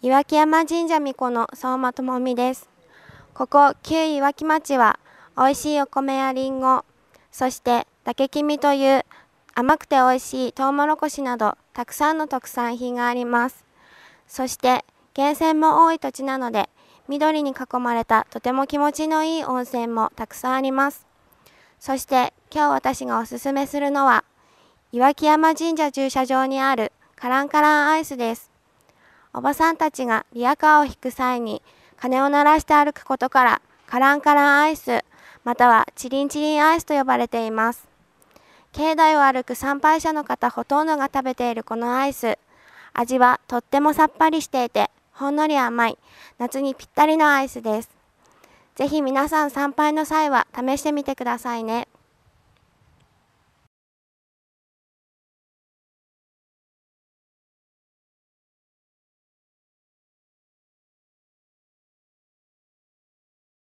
岩木山神社巫女の相馬智美です。ここ旧岩木町は美味しいお米やりんご、そして竹きみという甘くて美味しいトウモロコシなどたくさんの特産品があります。そして源泉も多い土地なので緑に囲まれたとても気持ちのいい温泉もたくさんあります。そして今日私がおすすめするのは岩木山神社駐車場にあるカランカランアイスです。おばさんたちがリヤカーを引く際に鐘を鳴らして歩くことからカランカランアイスまたはチリンチリンアイスと呼ばれています境内を歩く参拝者の方ほとんどが食べているこのアイス味はとってもさっぱりしていてほんのり甘い夏にぴったりのアイスですぜひ皆さん参拝の際は試してみてくださいね